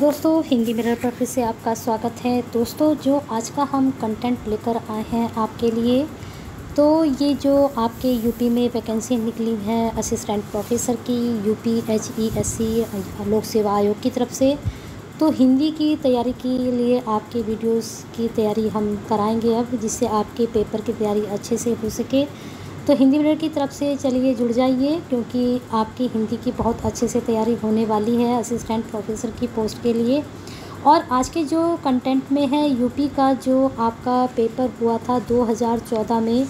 दोस्तों हिंदी मिरर पर फिर से आपका स्वागत है दोस्तों जो आज का हम कंटेंट लेकर आए हैं आपके लिए तो ये जो आपके यूपी में वैकेंसी निकली है असिस्टेंट प्रोफेसर की UP H E S C लोक सेवा आयोग की तरफ से तो हिंदी की तैयारी के लिए आपके वीडियोस की तैयारी हम कराएंगे अब जिससे आपके पेपर की तैयारी अच्छे से हो सके तो हिंदी मीडियम की तरफ से चलिए जुड़ जाइए क्योंकि आपकी हिंदी की बहुत अच्छे से तैयारी होने वाली है असिस्टेंट प्रोफेसर की पोस्ट के लिए और आज के जो कंटेंट में है यूपी का जो आपका पेपर हुआ था 2014 में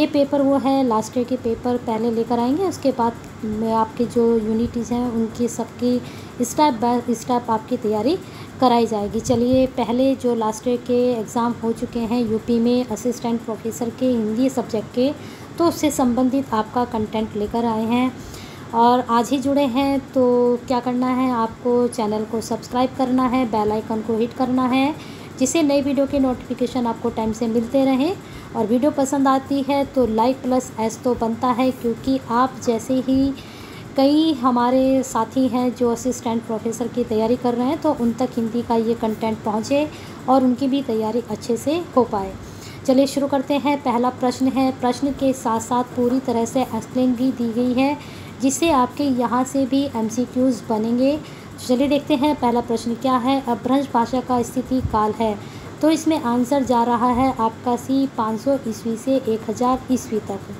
ये पेपर वो है लास्ट ईयर के पेपर पहले लेकर आएंगे उसके बाद में आपके जो यूनिटीज़ हैं उनकी सबकी स्टेप बाय स्टेप आपकी तैयारी कराई जाएगी चलिए पहले जो लास्ट ईयर के एग्ज़ाम हो चुके हैं यूपी में असिस्टेंट प्रोफेसर के हिंदी सब्जेक्ट के तो उससे संबंधित आपका कंटेंट लेकर आए हैं और आज ही जुड़े हैं तो क्या करना है आपको चैनल को सब्सक्राइब करना है बेल आइकन को हिट करना है जिससे नई वीडियो के नोटिफिकेशन आपको टाइम से मिलते रहें और वीडियो पसंद आती है तो लाइक प्लस एस तो बनता है क्योंकि आप जैसे ही कई हमारे साथी हैं जो असिस्टेंट प्रोफेसर की तैयारी कर रहे हैं तो उन तक हिंदी का ये कंटेंट पहुँचे और उनकी भी तैयारी अच्छे से हो पाए चलिए शुरू करते हैं पहला प्रश्न है प्रश्न के साथ साथ पूरी तरह से एक्सप्लेन भी दी गई है जिससे आपके यहाँ से भी एम बनेंगे चलिए देखते हैं पहला प्रश्न क्या है अभ्रंश भाषा का स्थिति काल है तो इसमें आंसर जा रहा है आपका सी 500 ईस्वी से 1000 ईस्वी तक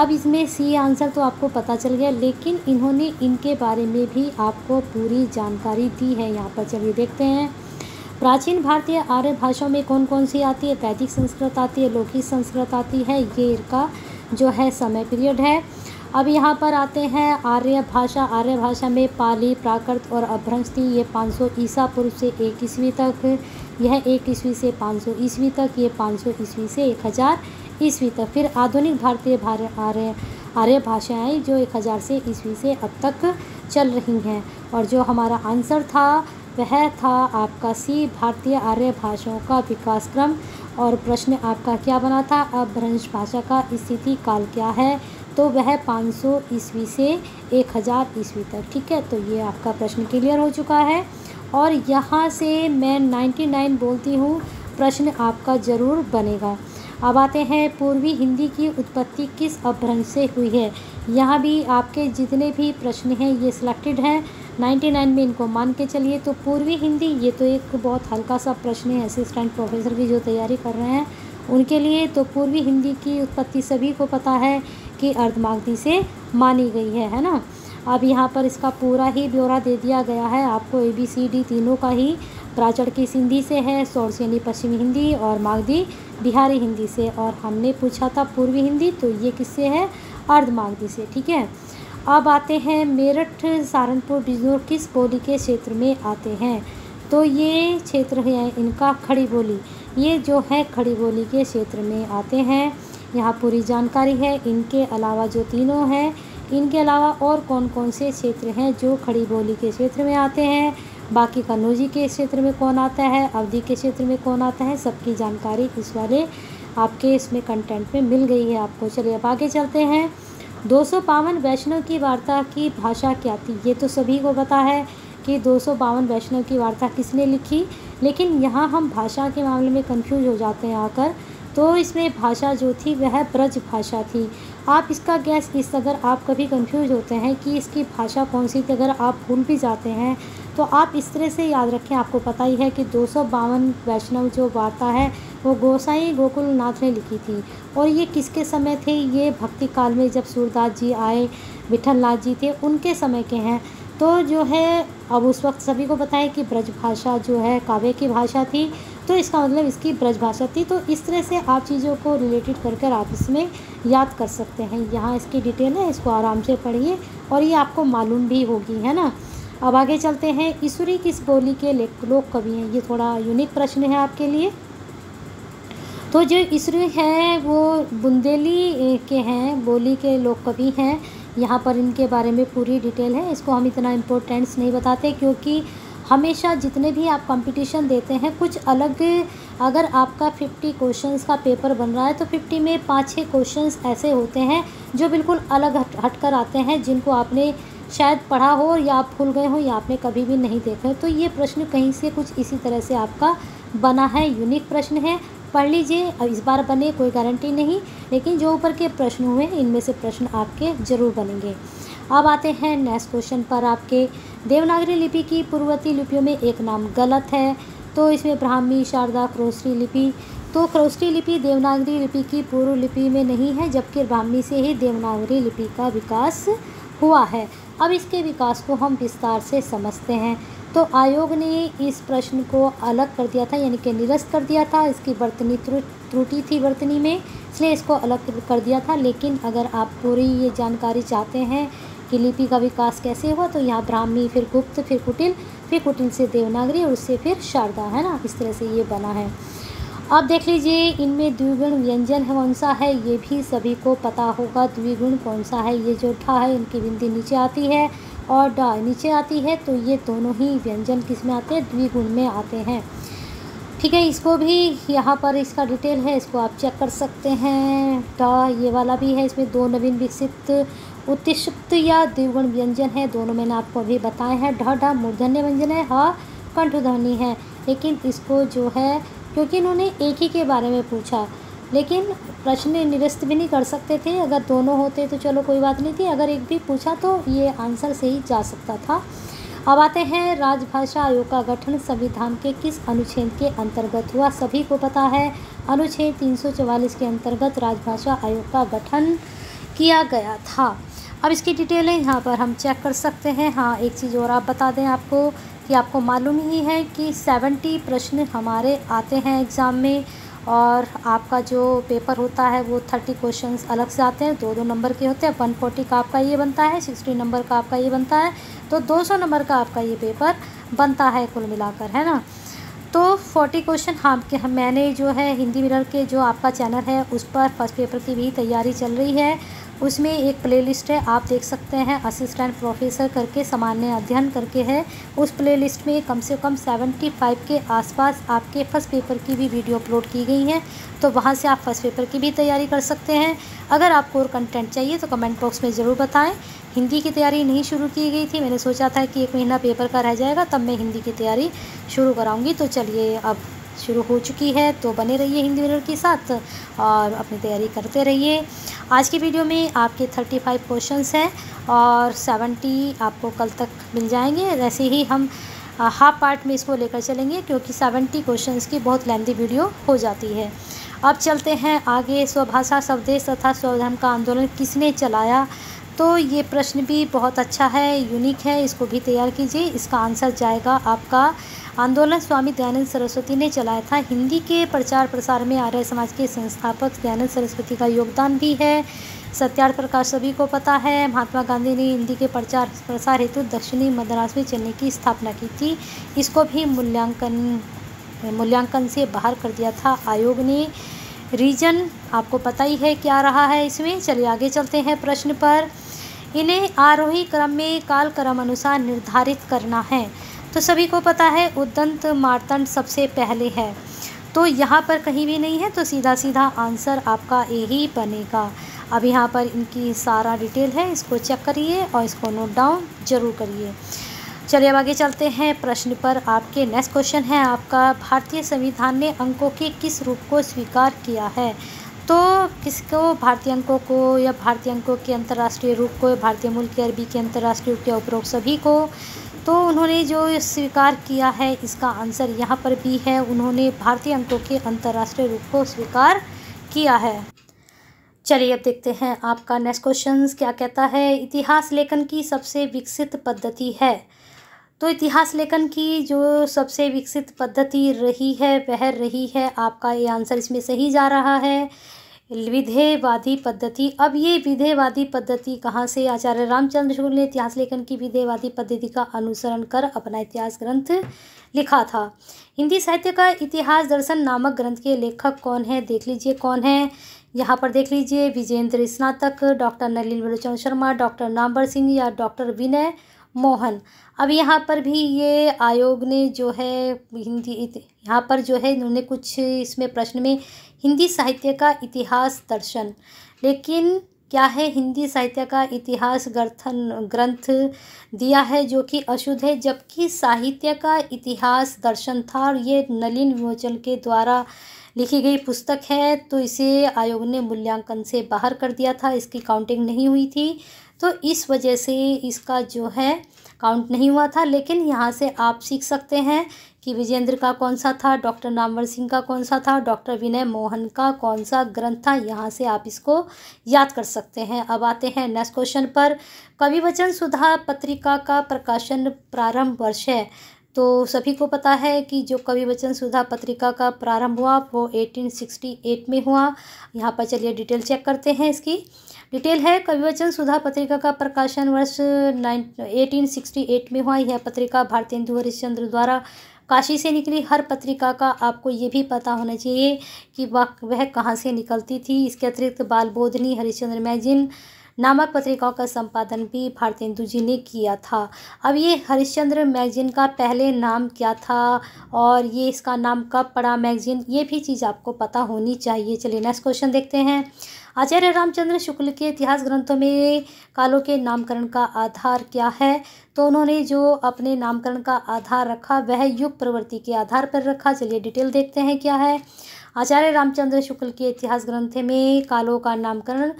अब इसमें सी आंसर तो आपको पता चल गया लेकिन इन्होंने इनके बारे में भी आपको पूरी जानकारी दी है यहाँ पर चलिए देखते हैं प्राचीन भारतीय आर्य भाषाओं में कौन कौन सी आती है वैदिक संस्कृत आती है लौकिक संस्कृत आती है ये इनका जो है समय पीरियड है अब यहाँ पर आते हैं आर्य भाषा आर्य भाषा में पाली प्राकृत और थी ये 500 ईसा पूर्व से एक ईस्वी तक यह एक ईस्वी से 500 ईस्वी तक ये 500 ईस्वी से 1000 ईस्वी तक फिर आधुनिक भारतीय आर्य आर्य भाषाएँ जो 1000 से ईस्वी से अब तक चल रही हैं और जो हमारा आंसर था वह था आपका सी भारतीय आर्य भाषाओं का विकास क्रम और प्रश्न आपका क्या बना था अब भ्रंश भाषा का स्थिति काल क्या है तो वह 500 ईस्वी से 1000 ईस्वी तक ठीक है तो ये आपका प्रश्न क्लियर हो चुका है और यहाँ से मैं 99 बोलती हूँ प्रश्न आपका ज़रूर बनेगा अब आते हैं पूर्वी हिंदी की उत्पत्ति किस अभ्रंश से हुई है यहाँ भी आपके जितने भी प्रश्न हैं ये सिलेक्टेड हैं 99 में इनको मान के चलिए तो पूर्वी हिंदी ये तो एक बहुत हल्का सा प्रश्न है असिस्टेंट प्रोफेसर की जो तैयारी कर रहे हैं उनके लिए तो पूर्वी हिंदी की उत्पत्ति सभी को पता है कि अर्धमागधी से मानी गई है है ना अब यहाँ पर इसका पूरा ही ब्यौरा दे दिया गया है आपको ए बी सी डी तीनों का ही प्राचर की सिंधी से है सोर्स यानी पश्चिमी हिंदी और मागधी बिहारी हिंदी से और हमने पूछा था पूर्वी हिंदी तो ये किससे है अर्धमागधी से ठीक है अब आते हैं मेरठ सहारनपुर बिजनौर किस बोली के क्षेत्र में आते हैं तो ये क्षेत्र है इनका खड़ी बोली ये जो है खड़ी बोली के क्षेत्र में आते हैं यहाँ पूरी जानकारी है इनके अलावा जो तीनों हैं इनके अलावा और कौन कौन से क्षेत्र हैं जो खड़ी बोली के क्षेत्र में आते हैं बाकी कन्नौजी के क्षेत्र में कौन आता है अवधि के क्षेत्र में कौन आता है सबकी जानकारी इस वाले आपके इसमें कंटेंट में मिल गई है आपको चलिए अब आगे चलते हैं दो सौ बावन वैष्णव की वार्ता की भाषा क्या थी ये तो सभी को पता है कि दो सौ बावन वैष्णव की वार्ता किसने लिखी लेकिन यहाँ हम भाषा के मामले में कंफ्यूज हो जाते हैं आकर तो इसमें भाषा जो थी वह ब्रज भाषा थी आप इसका गैस किस अगर आप कभी कंफ्यूज होते हैं कि इसकी भाषा कौन सी थी अगर आप भूल भी जाते हैं तो आप इस तरह से याद रखें आपको पता ही है कि दो वैष्णव जो वार्ता है वो गोसाई गोकुलनाथ ने लिखी थी और ये किसके समय थे ये भक्ति काल में जब सूरदास जी आए विठल नाथ जी थे उनके समय के हैं तो जो है अब उस वक्त सभी को पता है कि ब्रज भाषा जो है काव्य की भाषा थी तो इसका मतलब इसकी ब्रज भाषा थी तो इस तरह से आप चीज़ों को रिलेटेड कर कर आप इसमें याद कर सकते हैं यहाँ इसकी डिटेल है इसको आराम से पढ़िए और ये आपको मालूम भी होगी है ना अब आगे चलते हैं ईसुरी किस बोली के लोक कवि हैं ये थोड़ा यूनिक प्रश्न है आपके लिए तो जो ईसुरी है वो बुंदेली के हैं बोली के लोक कवि हैं यहाँ पर इनके बारे में पूरी डिटेल है इसको हम इतना इम्पोर्टेंस नहीं बताते क्योंकि हमेशा जितने भी आप कंपटीशन देते हैं कुछ अलग अगर आपका फ़िफ्टी क्वेश्चंस का पेपर बन रहा है तो फिफ्टी में पाँच छः क्वेश्चंस ऐसे होते हैं जो बिल्कुल अलग हट हट कर आते हैं जिनको आपने शायद पढ़ा हो या आप भूल गए हो या आपने कभी भी नहीं देखा हो तो ये प्रश्न कहीं से कुछ इसी तरह से आपका बना है यूनिक प्रश्न है पढ़ लीजिए अब इस बार बने कोई गारंटी नहीं लेकिन जो ऊपर के प्रश्न हुए इनमें से प्रश्न आपके जरूर बनेंगे अब आते हैं नेक्स्ट क्वेश्चन पर आपके देवनागरी लिपि की पूर्ववर्ती लिपियों में एक नाम गलत है तो इसमें ब्राह्मी शारदा क्रोसरी लिपि तो क्रोसरी लिपि देवनागरी लिपि की पूर्व लिपि में नहीं है जबकि ब्राह्मी से ही देवनागरी लिपि का विकास हुआ है अब इसके विकास को हम विस्तार से समझते हैं तो आयोग ने इस प्रश्न को अलग कर दिया था यानी कि निरस्त कर दिया था इसकी बर्तनी त्रुटि थी बर्तनी में इसलिए इसको अलग कर दिया था लेकिन अगर आप पूरी ये जानकारी चाहते हैं कि लिपि का विकास कैसे हुआ तो यहाँ ब्राह्मी फिर गुप्त फिर कुटिल फिर कुटिल से देवनागरी और उससे फिर शारदा है ना इस तरह से ये बना है आप देख लीजिए इनमें द्विगुण व्यंजन है कौन सा है ये भी सभी को पता होगा द्विगुण कौन सा है ये जो ठा है इनकी बिंदी नीचे आती है और डा नीचे आती है तो ये दोनों ही व्यंजन किस में आते हैं द्विगुण में आते हैं ठीक है इसको भी यहाँ पर इसका डिटेल है इसको आप चेक कर सकते हैं डा ये वाला भी है इसमें दो नवीन विकसित उत्तिषुप्त या द्विगुण व्यंजन है दोनों मैंने आपको अभी बताए हैं ढ ढ मूर्धन्य व्यंजन है हा कंठध्वनि है लेकिन इसको जो है क्योंकि इन्होंने एक ही के बारे में पूछा लेकिन प्रश्न निरस्त भी नहीं कर सकते थे अगर दोनों होते तो चलो कोई बात नहीं थी अगर एक भी पूछा तो ये आंसर से ही जा सकता था अब आते हैं राजभाषा आयोग का गठन संविधान के किस अनुच्छेद के अंतर्गत हुआ सभी को पता है अनुच्छेद 344 के अंतर्गत राजभाषा आयोग का गठन किया गया था अब इसकी डिटेलें यहाँ पर हम चेक कर सकते हैं हाँ एक चीज़ और आप बता दें आपको कि आपको मालूम ही है कि 70 प्रश्न हमारे आते हैं एग्ज़ाम में और आपका जो पेपर होता है वो थर्टी क्वेश्चन अलग से आते हैं दो दो नंबर के होते हैं वन फोर्टी का आपका ये बनता है सिक्सटी नंबर का आपका ये बनता है तो दो सौ नंबर का आपका ये पेपर बनता है कुल मिलाकर है ना तो फोर्टी क्वेश्चन हम हाँ, के मैंने जो है हिंदी मिरर के जो आपका चैनल है उस पर फर्स्ट पेपर की भी तैयारी चल रही है उसमें एक प्लेलिस्ट है आप देख सकते हैं असिस्टेंट प्रोफेसर करके सामान्य अध्ययन करके है उस प्लेलिस्ट में कम से कम 75 के आसपास आपके फर्स्ट पेपर की भी वीडियो अपलोड की गई हैं तो वहाँ से आप फर्स्ट पेपर की भी तैयारी कर सकते हैं अगर आपको और कंटेंट चाहिए तो कमेंट बॉक्स में ज़रूर बताएं हिंदी की तैयारी नहीं शुरू की गई थी मैंने सोचा था कि एक महीना पेपर का रह जाएगा तब मैं हिंदी की तैयारी शुरू कराऊँगी तो चलिए अब शुरू हो चुकी है तो बने रहिए हिंदी मिरर के साथ और अपनी तैयारी करते रहिए आज की वीडियो में आपके 35 क्वेश्चन हैं और 70 आपको कल तक मिल जाएंगे वैसे ही हम हाफ पार्ट में इसको लेकर चलेंगे क्योंकि 70 क्वेश्चन की बहुत लेंदी वीडियो हो जाती है अब चलते हैं आगे स्वभाषा स्वदेश तथा स्वधर्म का आंदोलन किसने चलाया तो ये प्रश्न भी बहुत अच्छा है यूनिक है इसको भी तैयार कीजिए इसका आंसर जाएगा आपका आंदोलन स्वामी दयानंद सरस्वती ने चलाया था हिंदी के प्रचार प्रसार में आर्य समाज के संस्थापक दयानंद सरस्वती का योगदान भी है सत्यार्थ प्रकाश सभी को पता है महात्मा गांधी ने हिंदी के प्रचार प्रसार हेतु दक्षिणी मद्रास में चलने की स्थापना की थी इसको भी मूल्यांकन मूल्यांकन से बाहर कर दिया था आयोग ने रीजन आपको पता ही है क्या रहा है इसमें चलिए आगे चलते हैं प्रश्न पर इन्हें आरोही क्रम में काल क्रम अनुसार निर्धारित करना है तो सभी को पता है उदंत मारतंड सबसे पहले है तो यहाँ पर कहीं भी नहीं है तो सीधा सीधा आंसर आपका ए ही बनेगा अब यहाँ पर इनकी सारा डिटेल है इसको चेक करिए और इसको नोट डाउन जरूर करिए चलिए अब आगे चलते हैं प्रश्न पर आपके नेक्स्ट क्वेश्चन है आपका भारतीय संविधान ने अंकों के किस रूप को स्वीकार किया है तो किसको भारतीय अंकों को या भारतीय अंकों के अंतर्राष्ट्रीय रूप को या भारतीय मूल के अरबी के अंतर्राष्ट्रीय रूप के उपरोक्त सभी को तो उन्होंने जो स्वीकार किया है इसका आंसर यहाँ पर भी है उन्होंने भारतीय अंकों के अंतर्राष्ट्रीय रूप को स्वीकार किया है चलिए अब देखते हैं आपका नेक्स्ट क्वेश्चन क्या कहता है इतिहास लेखन की सबसे विकसित पद्धति है तो इतिहास लेखन की जो सबसे विकसित पद्धति रही है वह रही है आपका ये आंसर इसमें सही जा रहा है विधेयवादी पद्धति अब ये विधेयवादी पद्धति कहाँ से आचार्य रामचंद्र शुक्ल ने इतिहास लेखन की विधेयवादी पद्धति का अनुसरण कर अपना इतिहास ग्रंथ लिखा था हिंदी साहित्य का इतिहास दर्शन नामक ग्रंथ के लेखक कौन है देख लीजिए कौन है यहाँ पर देख लीजिए विजेंद्र स्नातक डॉक्टर नलिन बलोचंद शर्मा डॉक्टर नामबर सिंह या डॉक्टर विनय मोहन अब यहाँ पर भी ये आयोग ने जो है हिंदी यहाँ पर जो है इन्होंने कुछ इसमें प्रश्न में हिंदी साहित्य का इतिहास दर्शन लेकिन क्या है हिंदी साहित्य का इतिहास ग्रंथन ग्रंथ दिया है जो कि अशुद्ध है जबकि साहित्य का इतिहास दर्शन था और ये नलिन विमोचन के द्वारा लिखी गई पुस्तक है तो इसे आयोग ने मूल्यांकन से बाहर कर दिया था इसकी काउंटिंग नहीं हुई थी तो इस वजह से इसका जो है काउंट नहीं हुआ था लेकिन यहाँ से आप सीख सकते हैं कि विजेंद्र का कौन सा था डॉक्टर नामवर सिंह का कौन सा था डॉक्टर विनय मोहन का कौन सा ग्रंथ था यहाँ से आप इसको याद कर सकते हैं अब आते हैं नेक्स्ट क्वेश्चन पर कवि वचन सुधा पत्रिका का प्रकाशन प्रारंभ वर्ष है तो सभी को पता है कि जो कवि वचन सुधा पत्रिका का प्रारंभ हुआ वो 1868 में हुआ यहाँ पर चलिए डिटेल चेक करते हैं इसकी डिटेल है कवि वचन सुधा पत्रिका का प्रकाशन वर्ष नाइन एटीन में हुआ यह पत्रिका भारतेंदु हरिश्चंद्र द्वारा काशी से निकली हर पत्रिका का आपको ये भी पता होना चाहिए कि वह वह कहाँ से निकलती थी इसके अतिरिक्त बाल बोधनी हरिश्चंद्र मैजिन नामक पत्रिकाओं का संपादन भी भारतेंदु जी ने किया था अब ये हरिश्चंद्र मैगजीन का पहले नाम क्या था और ये इसका नाम कब पड़ा मैगजीन ये भी चीज़ आपको पता होनी चाहिए चलिए नेक्स्ट क्वेश्चन देखते हैं आचार्य रामचंद्र शुक्ल के इतिहास ग्रंथों में कालों के नामकरण का आधार क्या है तो उन्होंने जो अपने नामकरण का आधार रखा वह युग प्रवृत्ति के आधार पर रखा चलिए डिटेल देखते हैं क्या है आचार्य रामचंद्र शुक्ल के इतिहास ग्रंथ में कालों का नामकरण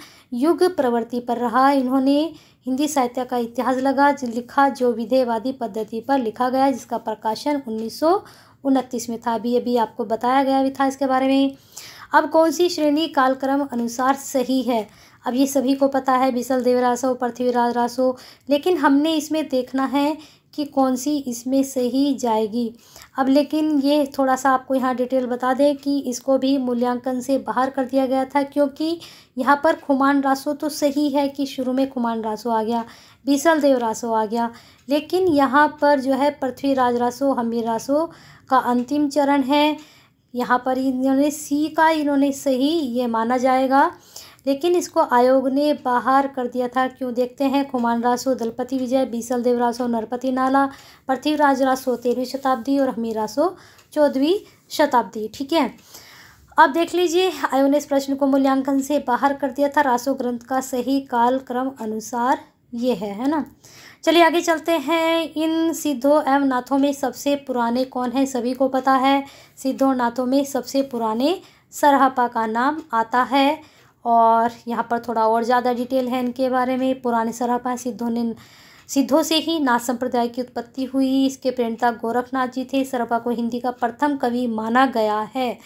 युग प्रवृत्ति पर रहा इन्होंने हिंदी साहित्य का इतिहास लगा लिखा जो विधेयवादी पद्धति पर लिखा गया जिसका प्रकाशन उन्नीस में था अभी अभी आपको बताया गया भी था इसके बारे में अब कौन सी श्रेणी कालक्रम अनुसार सही है अब ये सभी को पता है बिसल देव रासो पृथ्वीराज रासो लेकिन हमने इसमें देखना है कि कौन सी इसमें सही जाएगी अब लेकिन ये थोड़ा सा आपको यहाँ डिटेल बता दें कि इसको भी मूल्यांकन से बाहर कर दिया गया था क्योंकि यहाँ पर खुमान रासो तो सही है कि शुरू में खुमान रासो आ गया बिसल देव रासो आ गया लेकिन यहाँ पर जो है पृथ्वीराज रासो हमीर रासो का अंतिम चरण है यहाँ पर इन्होंने सी का इन्होंने सही ये माना जाएगा लेकिन इसको आयोग ने बाहर कर दिया था क्यों देखते हैं कुमान रासो दलपति विजय बीसल देव रासो नरपति नाला पृथ्वीराज रासो तेरहवीं शताब्दी और हमीर रासो चौदहवीं शताब्दी ठीक है अब देख लीजिए आयोग ने इस प्रश्न को मूल्यांकन से बाहर कर दिया था रासो ग्रंथ का सही काल क्रम अनुसार ये है है ना चलिए आगे चलते हैं इन सिद्धों एवं नाथों में सबसे पुराने कौन हैं सभी को पता है सिद्धों नाथों में सबसे पुराने सरहपा का नाम आता है और यहाँ पर थोड़ा और ज़्यादा डिटेल है इनके बारे में पुराने सरहपा सिद्धों ने सिद्धों से ही नाथ संप्रदाय की उत्पत्ति हुई इसके प्रेरणता गोरखनाथ जी थे सरहपा को हिंदी का प्रथम कवि माना गया है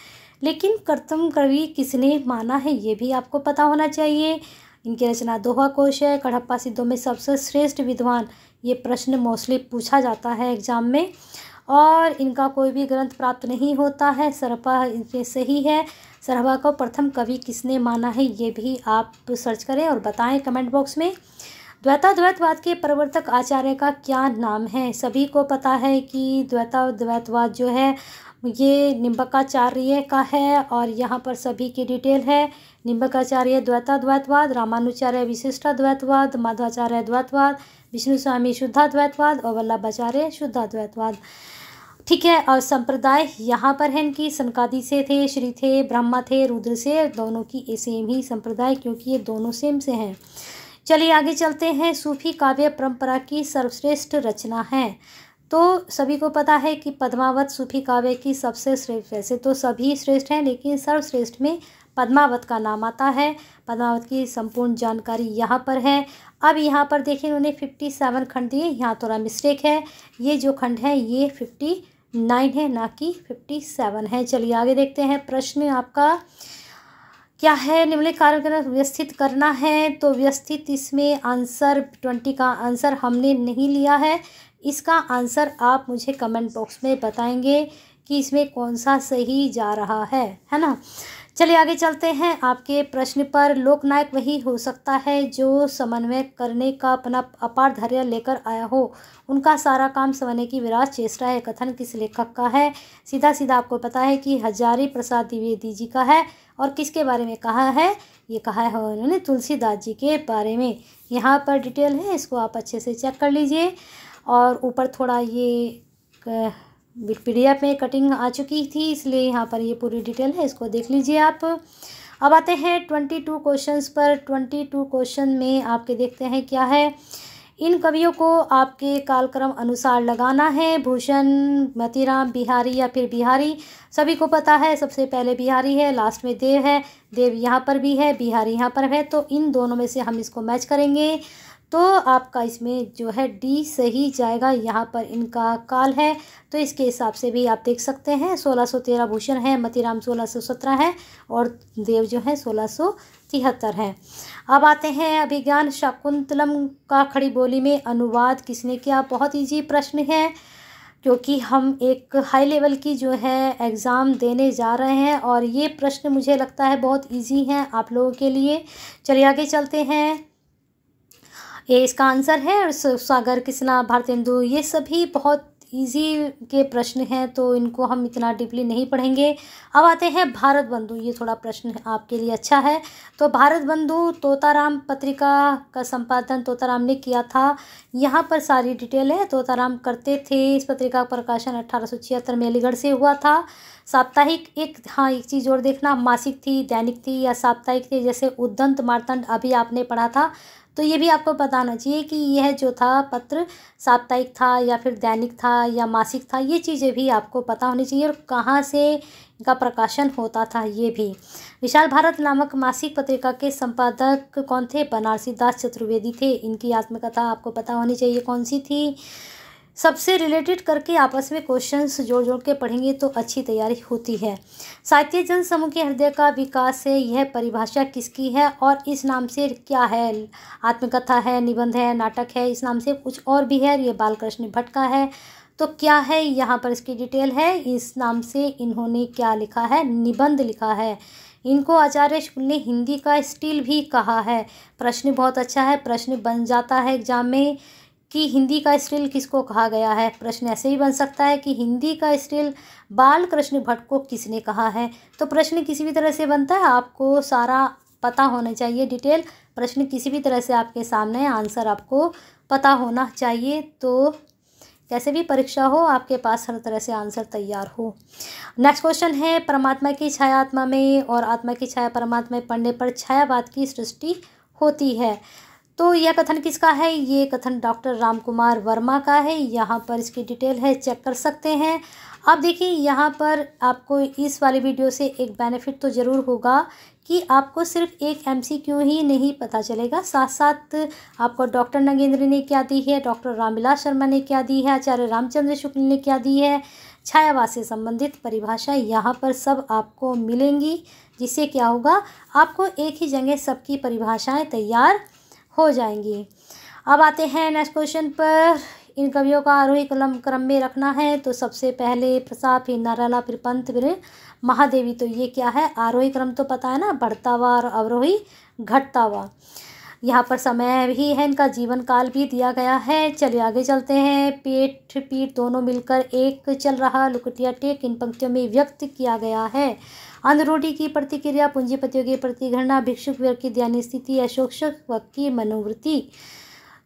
लेकिन कर्तम कवि किसने माना है ये भी आपको पता होना चाहिए इनकी रचना दोहा कोश है कड़प्पा सिद्धों में सबसे श्रेष्ठ विद्वान ये प्रश्न मोस्टली पूछा जाता है एग्ज़ाम में और इनका कोई भी ग्रंथ प्राप्त नहीं होता है सरपा इनके सही है सरभा को प्रथम कवि किसने माना है ये भी आप सर्च करें और बताएं कमेंट बॉक्स में द्वैताद्वैतवाद के प्रवर्तक आचार्य का क्या नाम है सभी को पता है कि द्वैताद्वैतवाद जो है ये निम्बकाचार्य का है और यहाँ पर सभी की डिटेल है निम्बकाचार्य द्वैताद्वैतवाद रामानुचार्य विशिष्टाद्वैतवाद माधवाचार्य द्वैतवाद विष्णु स्वामी शुद्धाद्वैतवाद और वल्लभाचार्य शुद्धाद्वैतवाद ठीक है और संप्रदाय यहाँ पर है इनकी सनकादि से थे श्री थे ब्रह्मा थे रुद्र से दोनों की सेम ही संप्रदाय क्योंकि ये दोनों सेम से हैं चलिए आगे चलते हैं सूफी काव्य परंपरा की सर्वश्रेष्ठ रचना है तो सभी को पता है कि पद्मावत सूफी काव्य की सबसे श्रेष्ठ वैसे तो सभी श्रेष्ठ हैं लेकिन सर्वश्रेष्ठ में पद्मावत का नाम आता है पद्मावत की संपूर्ण जानकारी यहाँ पर है अब यहाँ पर देखें उन्होंने फिफ्टी सेवन खंड दिए यहाँ थोड़ा मिस्टेक है ये जो खंड है ये फिफ्टी नाइन है ना कि फिफ्टी सेवन है चलिए आगे देखते हैं प्रश्न आपका क्या है निम्नलिखित कार्यों के अनुसार व्यवस्थित करना है तो व्यवस्थित इसमें आंसर ट्वेंटी का आंसर हमने नहीं लिया है इसका आंसर आप मुझे कमेंट बॉक्स में बताएंगे कि इसमें कौन सा सही जा रहा है है ना चलिए आगे चलते हैं आपके प्रश्न पर लोकनायक वही हो सकता है जो समन्वय करने का अपना अपार धैर्य लेकर आया हो उनका सारा काम समझने की विरास चेष्टा है कथन किस लेखक का है सीधा सीधा आपको पता है कि हजारी प्रसाद द्विवेदी जी का है और किसके बारे में कहा है ये कहा है उन्होंने तुलसीदास जी के बारे में यहाँ पर डिटेल है इसको आप अच्छे से चेक कर लीजिए और ऊपर थोड़ा ये विकपीडिया पे कटिंग आ चुकी थी इसलिए यहाँ पर ये पूरी डिटेल है इसको देख लीजिए आप अब आते हैं ट्वेंटी टू क्वेश्चन पर ट्वेंटी टू क्वेश्चन में आपके देखते हैं क्या है इन कवियों को आपके कालक्रम अनुसार लगाना है भूषण मतीराम बिहारी या फिर बिहारी सभी को पता है सबसे पहले बिहारी है लास्ट में देव है देव यहाँ पर भी है बिहारी यहाँ पर है तो इन दोनों में से हम इसको मैच करेंगे तो आपका इसमें जो है डी सही जाएगा यहाँ पर इनका काल है तो इसके हिसाब से भी आप देख सकते हैं सोलह सौ तेरह भूषण है मतीराम सोलह सौ सत्रह है और देव जो है सोलह सौ तिहत्तर है अब आते हैं अभिज्ञान शकुंतलम का खड़ी बोली में अनुवाद किसने किया बहुत ईजी प्रश्न है क्योंकि हम एक हाई लेवल की जो है एग्ज़ाम देने जा रहे हैं और ये प्रश्न मुझे लगता है बहुत इजी हैं आप लोगों के लिए चलिए आगे चलते हैं ये इसका आंसर है और सागर किसना भारतेंदु ये सभी बहुत इजी के प्रश्न हैं तो इनको हम इतना डीपली नहीं पढ़ेंगे अब आते हैं भारत बंधु ये थोड़ा प्रश्न आपके लिए अच्छा है तो भारत बंधु तोताराम पत्रिका का संपादन तोताराम ने किया था यहाँ पर सारी डिटेल है तोताराम करते थे इस पत्रिका का प्रकाशन छिहत्तर में अलीगढ़ से हुआ था साप्ताहिक एक हाँ एक चीज़ और देखना मासिक थी दैनिक थी या साप्ताहिक थी जैसे उद्दंत मारतंड अभी आपने पढ़ा था तो ये भी आपको पता होना चाहिए कि यह जो था पत्र साप्ताहिक था या फिर दैनिक था या मासिक था ये चीज़ें भी आपको पता होनी चाहिए और कहाँ से इनका प्रकाशन होता था ये भी विशाल भारत नामक मासिक पत्रिका के संपादक कौन थे बनारसी दास चतुर्वेदी थे इनकी आत्मकथा आपको पता होनी चाहिए कौन सी थी सबसे रिलेटेड करके आपस में क्वेश्चंस जोड़ जोड़ के पढ़ेंगे तो अच्छी तैयारी होती है साहित्य जन समूह के हृदय का विकास है यह परिभाषा किसकी है और इस नाम से क्या है आत्मकथा है निबंध है नाटक है इस नाम से कुछ और भी है ये बालकृष्ण भट्ट का है तो क्या है यहाँ पर इसकी डिटेल है इस नाम से इन्होंने क्या लिखा है निबंध लिखा है इनको आचार्य शुक्ल ने हिंदी का स्टील भी कहा है प्रश्न बहुत अच्छा है प्रश्न बन जाता है एग्जाम में कि हिंदी का स्टिल किसको कहा गया है प्रश्न ऐसे भी बन सकता है कि हिंदी का स्टिल बाल कृष्ण भट्ट को किसने कहा है तो प्रश्न किसी भी तरह से बनता है आपको सारा पता होना चाहिए डिटेल प्रश्न किसी भी तरह से आपके सामने आंसर आपको पता होना चाहिए तो कैसे भी परीक्षा हो आपके पास हर तरह से आंसर तैयार हो नेक्स्ट क्वेश्चन है परमात्मा की छाया आत्मा में और आत्मा की छाया परमात्मा में पढ़ने पर छायावाद की सृष्टि होती है तो यह कथन किसका है ये कथन डॉक्टर राम कुमार वर्मा का है यहाँ पर इसकी डिटेल है चेक कर सकते हैं अब देखिए यहाँ पर आपको इस वाले वीडियो से एक बेनिफिट तो ज़रूर होगा कि आपको सिर्फ एक एम ही नहीं पता चलेगा साथ साथ आपको डॉक्टर नगेंद्र ने क्या दी है डॉक्टर रामविलास शर्मा ने क्या दी है आचार्य रामचंद्र शुक्ल ने क्या दी है छायावास से संबंधित परिभाषा यहाँ पर सब आपको मिलेंगी जिससे क्या होगा आपको एक ही जगह सबकी परिभाषाएं तैयार हो जाएंगी अब आते हैं नेक्स्ट क्वेश्चन पर इन कवियों का आरोही कलम क्रम में रखना है तो सबसे पहले प्रसाद फिर नाराला फिर पंत फिर महादेवी तो ये क्या है आरोही क्रम तो पता है ना बढ़ता हुआ और अवरोही घटता हुआ यहाँ पर समय भी है इनका जीवन काल भी दिया गया है चलिए आगे चलते हैं पेट पीठ दोनों मिलकर एक चल रहा लुकटिया टेक इन पंक्तियों में व्यक्त किया गया है अंधरोटी की प्रतिक्रिया पूंजीपतियों की प्रतिगणना भिक्षुक वर्ग की ध्यान स्थिति या वर्ग की मनोवृत्ति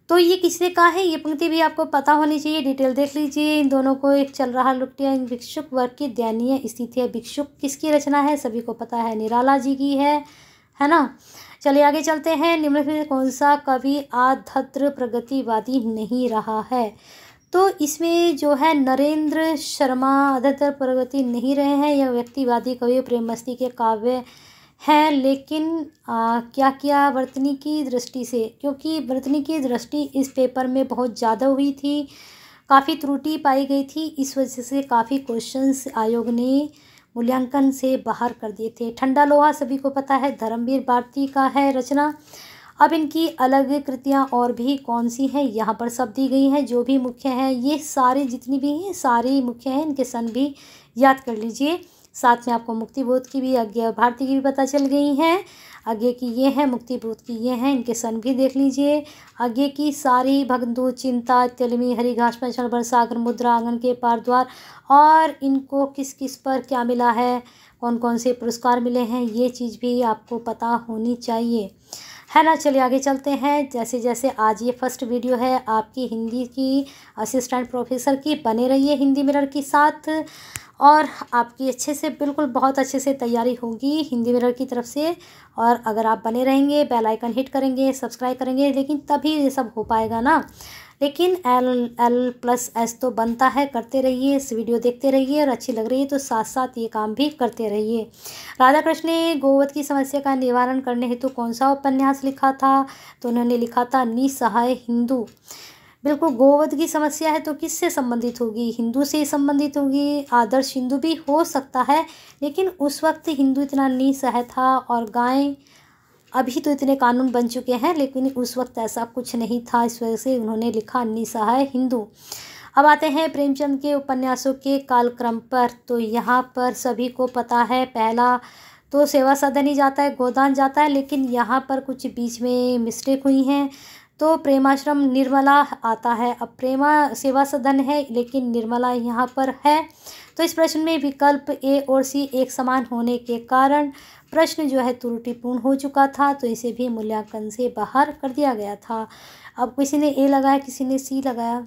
तो ये किसने कहा है ये पंक्ति भी आपको पता होनी चाहिए डिटेल देख लीजिए इन दोनों को एक चल रहा लुकटिया इन भिक्षुक वर्ग की दयनीय स्थिति है भिक्षुक किसकी रचना है सभी को पता है निराला जी की है है ना चलिए आगे चलते हैं निम्नलिखित कौन सा कवि आधत्र प्रगतिवादी नहीं रहा है तो इसमें जो है नरेंद्र शर्मा अधिकतर प्रगति नहीं रहे हैं यह व्यक्तिवादी कवि प्रेम मस्ती के काव्य हैं लेकिन आ, क्या किया वर्तनी की दृष्टि से क्योंकि वर्तनी की दृष्टि इस पेपर में बहुत ज़्यादा हुई थी काफ़ी त्रुटि पाई गई थी इस वजह से काफ़ी क्वेश्चंस आयोग ने मूल्यांकन से बाहर कर दिए थे ठंडा लोहा सभी को पता है धर्मवीर भारती का है रचना अब इनकी अलग कृतियाँ और भी कौन सी हैं यहाँ पर सब दी गई हैं जो भी मुख्य हैं ये सारे जितनी भी हैं सारे मुख्य हैं इनके सन भी याद कर लीजिए साथ में आपको मुक्तिबोध की भी अज्ञा भारती की भी पता चल गई हैं आगे की ये हैं मुक्तिबोध की ये हैं इनके सन भी देख लीजिए आगे की सारी भगंदू चिंता तिलमी हरी घास पंचल भर सागर मुद्रा आंगन के पार द्वार और इनको किस किस पर क्या मिला है कौन कौन से पुरस्कार मिले हैं ये चीज़ भी आपको पता होनी चाहिए है ना चलिए आगे चलते हैं जैसे जैसे आज ये फर्स्ट वीडियो है आपकी हिंदी की असिस्टेंट प्रोफेसर की बने रहिए हिंदी मिरर के साथ और आपकी अच्छे से बिल्कुल बहुत अच्छे से तैयारी होगी हिंदी मिरर की तरफ से और अगर आप बने रहेंगे बेल आइकन हिट करेंगे सब्सक्राइब करेंगे लेकिन तभी ये सब हो पाएगा ना लेकिन एल एल प्लस एस तो बनता है करते रहिए इस वीडियो देखते रहिए और अच्छी लग रही है तो साथ साथ ये काम भी करते रहिए राधा कृष्ण ने गोवध की समस्या का निवारण करने हेतु तो कौन सा उपन्यास लिखा था तो उन्होंने लिखा था निसहाय हिंदू बिल्कुल गोवध की समस्या है तो किससे संबंधित होगी हिंदू से संबंधित होगी आदर्श हिंदू भी हो सकता है लेकिन उस वक्त हिंदू इतना निसहाय था और गायें अभी तो इतने कानून बन चुके हैं लेकिन उस वक्त ऐसा कुछ नहीं था इस वजह से उन्होंने लिखा निसहाय हिंदू अब आते हैं प्रेमचंद के उपन्यासों के कालक्रम पर तो यहाँ पर सभी को पता है पहला तो सेवा सदन ही जाता है गोदान जाता है लेकिन यहाँ पर कुछ बीच में मिस्टेक हुई हैं तो प्रेमाश्रम निर्मला आता है अब प्रेमा सेवा सदन है लेकिन निर्मला यहाँ पर है तो इस प्रश्न में विकल्प ए और सी एक समान होने के कारण प्रश्न जो है त्रुटिपूर्ण हो चुका था तो इसे भी मूल्यांकन से बाहर कर दिया गया था अब किसी ने ए लगाया किसी ने सी लगाया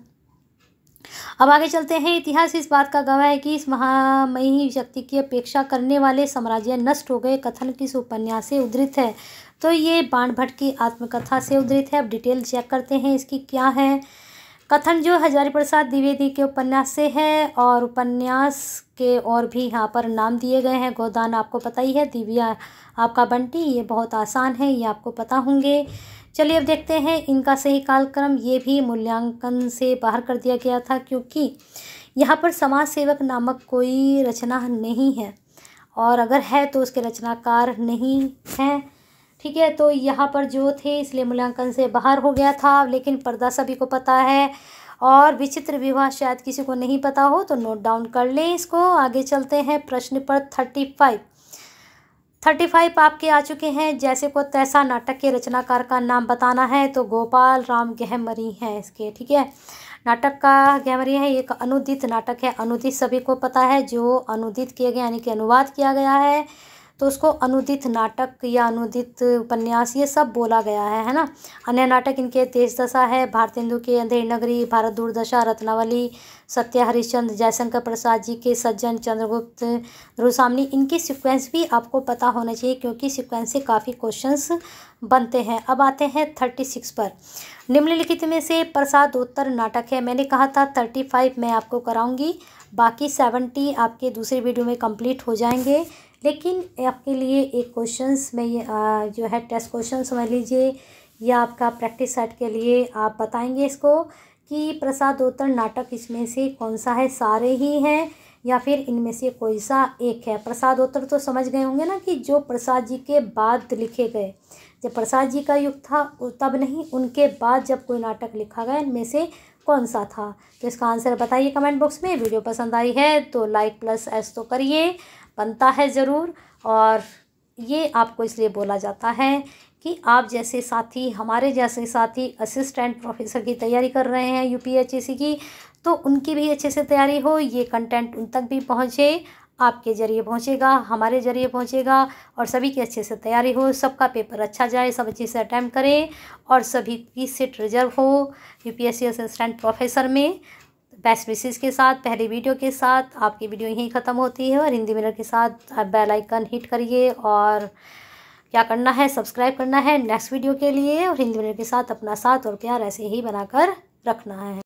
अब आगे चलते हैं इतिहास इस बात का गवाह है कि इस महामयी शक्ति की अपेक्षा करने वाले साम्राज्य नष्ट हो गए कथन किस उपन्यास से उद्धृत है तो ये बाण भट्ट की आत्मकथा से उद्धृत है अब डिटेल चेक करते हैं इसकी क्या है कथन जो हजारी प्रसाद द्विवेदी के उपन्यास से है और उपन्यास के और भी यहाँ पर नाम दिए गए हैं गोदान आपको पता ही है दिव्या आपका बंटी ये बहुत आसान है ये आपको पता होंगे चलिए अब देखते हैं इनका सही कालक्रम ये भी मूल्यांकन से बाहर कर दिया गया था क्योंकि यहाँ पर समाज सेवक नामक कोई रचना नहीं है और अगर है तो उसके रचनाकार नहीं हैं ठीक है तो यहाँ पर जो थे इसलिए मूल्यांकन से बाहर हो गया था लेकिन पर्दा सभी को पता है और विचित्र विवाह शायद किसी को नहीं पता हो तो नोट डाउन कर लें इसको आगे चलते हैं प्रश्न पर थर्टी फाइव थर्टी फाइव आपके आ चुके हैं जैसे को तैसा नाटक के रचनाकार का नाम बताना है तो गोपाल राम गहमरी हैं इसके ठीक है नाटक का गहमरी है एक अनुदित नाटक है अनुदित सभी को पता है जो अनुदित किए गए यानी कि अनुवाद किया गया है तो उसको अनुदित नाटक या अनुदित उपन्यास ये सब बोला गया है है ना अन्य नाटक इनके तेज दशा है भारतेंदु के अंधेर नगरी भारत दूरदशा रत्नावली सत्या हरिश्चंद्र जयशंकर प्रसाद जी के सज्जन चंद्रगुप्त रुसामनी इनकी सिक्वेंस भी आपको पता होना चाहिए क्योंकि सिक्वेंस से काफ़ी क्वेश्चंस बनते हैं अब आते हैं थर्टी सिक्स पर निम्नलिखित में से प्रसाद उत्तर नाटक है मैंने कहा था थर्टी फाइव मैं आपको कराऊंगी बाकी सेवेंटी आपके दूसरे वीडियो में कंप्लीट हो जाएंगे लेकिन आपके लिए एक क्वेश्चंस में जो है टेस्ट क्वेश्चन समझ लीजिए या आपका प्रैक्टिस सेट के लिए आप बताएंगे इसको कि प्रसादोत्तर नाटक इसमें से कौन सा है सारे ही हैं या फिर इनमें से कोई सा एक है प्रसादोत्तर तो समझ गए होंगे ना कि जो प्रसाद जी के बाद लिखे गए जब प्रसाद जी का युग था तब नहीं उनके बाद जब कोई नाटक लिखा गया इनमें से कौन सा था तो इसका आंसर बताइए कमेंट बॉक्स में वीडियो पसंद आई है तो लाइक प्लस एस तो करिए बनता है ज़रूर और ये आपको इसलिए बोला जाता है कि आप जैसे साथी हमारे जैसे साथी असिस्टेंट प्रोफेसर की तैयारी कर रहे हैं यू की तो उनकी भी अच्छे से तैयारी हो ये कंटेंट उन तक भी पहुँचे आपके ज़रिए पहुँचेगा हमारे ज़रिए पहुँचेगा और सभी की अच्छे से तैयारी हो सबका पेपर अच्छा जाए सब अच्छे से अटैम्प्ट करें और सभी की सीट रिजर्व हो यू यूपीएससी असिस्टेंट प्रोफेसर में बेस्ट विशेष के साथ पहली वीडियो के साथ आपकी वीडियो यहीं ख़त्म होती है और हिंदी मिनर के साथ आप बेल आइकन हिट करिए और क्या करना है सब्सक्राइब करना है नेक्स्ट वीडियो के लिए और हिंदी मिनर के साथ अपना साथ और प्यार ऐसे ही बनाकर रखना है